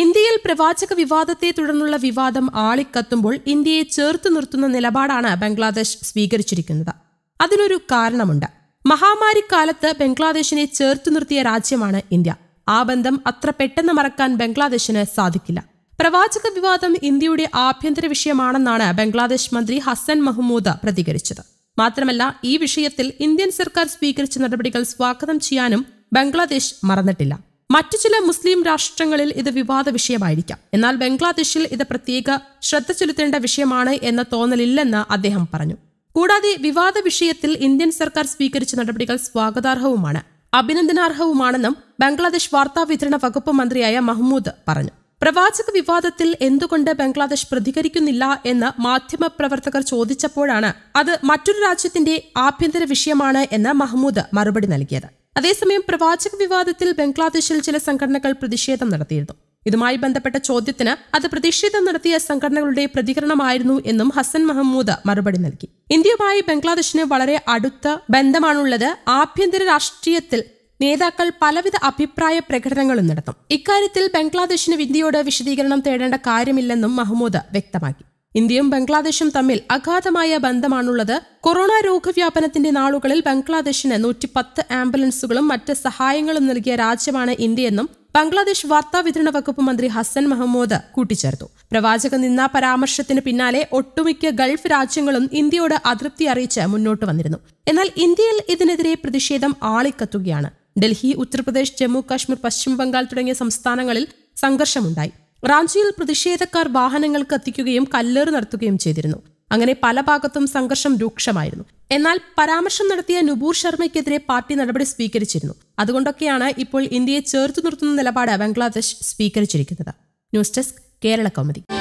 ഇന്ത്യയിൽ പ്രവാചക വിവാദത്തെ തുടർന്നുള്ള വിവാദം ആളിക്കത്തുമ്പോൾ ഇന്ത്യയെ ചേർത്ത് നിർത്തുന്ന നിലപാടാണ് ബംഗ്ലാദേശ് സ്വീകരിച്ചിരിക്കുന്നത് അതിനൊരു കാരണമുണ്ട് മഹാമാരി കാലത്ത് ബംഗ്ലാദേശിനെ ചേർത്ത് നിർത്തിയ രാജ്യമാണ് ഇന്ത്യ ആ ബന്ധം അത്ര പെട്ടെന്ന് മറക്കാൻ ബംഗ്ലാദേശിന് സാധിക്കില്ല പ്രവാചക വിവാദം ഇന്ത്യയുടെ ആഭ്യന്തര വിഷയമാണെന്നാണ് ബംഗ്ലാദേശ് മന്ത്രി ഹസൻ മഹ്മൂദ് പ്രതികരിച്ചത് മാത്രമല്ല ഈ വിഷയത്തിൽ ഇന്ത്യൻ സർക്കാർ സ്വീകരിച്ച നടപടികൾ സ്വാഗതം ചെയ്യാനും ബംഗ്ലാദേശ് മറന്നിട്ടില്ല മറ്റു ചില മുസ്ലിം രാഷ്ട്രങ്ങളിൽ ഇത് വിവാദ വിഷയമായിരിക്കാം എന്നാൽ ബംഗ്ലാദേശിൽ ഇത് പ്രത്യേക ശ്രദ്ധ ചെലുത്തേണ്ട വിഷയമാണ് എന്ന തോന്നലില്ലെന്ന് അദ്ദേഹം പറഞ്ഞു കൂടാതെ വിവാദ വിഷയത്തിൽ ഇന്ത്യൻ സർക്കാർ സ്വീകരിച്ച നടപടികൾ സ്വാഗതാർഹവുമാണ് അഭിനന്ദനാർഹവുമാണെന്നും ബംഗ്ലാദേശ് വാർത്താവിതരണ വകുപ്പ് മന്ത്രിയായ മഹ്മൂദ് പറഞ്ഞു പ്രവാചക വിവാദത്തിൽ എന്തുകൊണ്ട് ബംഗ്ലാദേശ് പ്രതികരിക്കുന്നില്ല എന്ന് പ്രവർത്തകർ ചോദിച്ചപ്പോഴാണ് അത് മറ്റൊരു രാജ്യത്തിന്റെ ആഭ്യന്തര വിഷയമാണ് എന്ന് മഹ്മൂദ് മറുപടി നൽകിയത് അതേസമയം പ്രവാചക വിവാദത്തിൽ ബംഗ്ലാദേശിൽ ചില സംഘടനകൾ പ്രതിഷേധം നടത്തിയിരുന്നു ഇതുമായി ബന്ധപ്പെട്ട ചോദ്യത്തിന് അത് പ്രതിഷേധം നടത്തിയ സംഘടനകളുടെ പ്രതികരണമായിരുന്നു എന്നും ഹസൻ മഹമ്മൂദ് മറുപടി നൽകി ഇന്ത്യയുമായി ബംഗ്ലാദേശിന് വളരെ അടുത്ത ബന്ധമാണുള്ളത് ആഭ്യന്തര രാഷ്ട്രീയത്തിൽ നേതാക്കൾ പലവിധ അഭിപ്രായ പ്രകടനങ്ങളും നടത്തും ഇക്കാര്യത്തിൽ ബംഗ്ലാദേശിന് ഇന്ത്യയോട് വിശദീകരണം തേടേണ്ട കാര്യമില്ലെന്നും മഹമ്മൂദ് വ്യക്തമാക്കി ഇന്ത്യയും ബംഗ്ലാദേശും തമ്മിൽ അഗാധമായ ബന്ധമാണുള്ളത് കൊറോണ രോഗവ്യാപനത്തിന്റെ നാളുകളിൽ ബംഗ്ലാദേശിന് നൂറ്റിപ്പത്ത് ആംബുലൻസുകളും മറ്റ് സഹായങ്ങളും നൽകിയ രാജ്യമാണ് ഇന്ത്യയെന്നും ബംഗ്ലാദേശ് വാർത്താവിതരണ വകുപ്പ് മന്ത്രി ഹസൻ മഹമ്മൂദ് കൂട്ടിച്ചേർത്തു പ്രവാചക നിന്നാ പരാമർശത്തിന് പിന്നാലെ ഒട്ടുമിക്ക ഗൾഫ് രാജ്യങ്ങളും ഇന്ത്യയോട് അതൃപ്തി അറിയിച്ച് മുന്നോട്ട് വന്നിരുന്നു എന്നാൽ ഇന്ത്യയിൽ ഇതിനെതിരെ പ്രതിഷേധം ആളിക്കത്തുകയാണ് ഡൽഹി ഉത്തർപ്രദേശ് ജമ്മു കാശ്മീർ പശ്ചിമ ബംഗാൾ തുടങ്ങിയ സംസ്ഥാനങ്ങളിൽ സംഘർഷമുണ്ടായി റാഞ്ചിയിൽ പ്രതിഷേധക്കാർ വാഹനങ്ങൾ കത്തിക്കുകയും കല്ലേറ് നടത്തുകയും ചെയ്തിരുന്നു അങ്ങനെ പല ഭാഗത്തും സംഘർഷം രൂക്ഷമായിരുന്നു എന്നാൽ പരാമർശം നടത്തിയ നുബൂർ ശർമ്മയ്ക്കെതിരെ പാർട്ടി നടപടി സ്വീകരിച്ചിരുന്നു അതുകൊണ്ടൊക്കെയാണ് ഇപ്പോൾ ഇന്ത്യയെ ചേർത്ത് നിർത്തുന്ന നിലപാട് ബംഗ്ലാദേശ് സ്വീകരിച്ചിരിക്കുന്നത് ന്യൂസ് ഡെസ്ക് കേരള കൗമുദി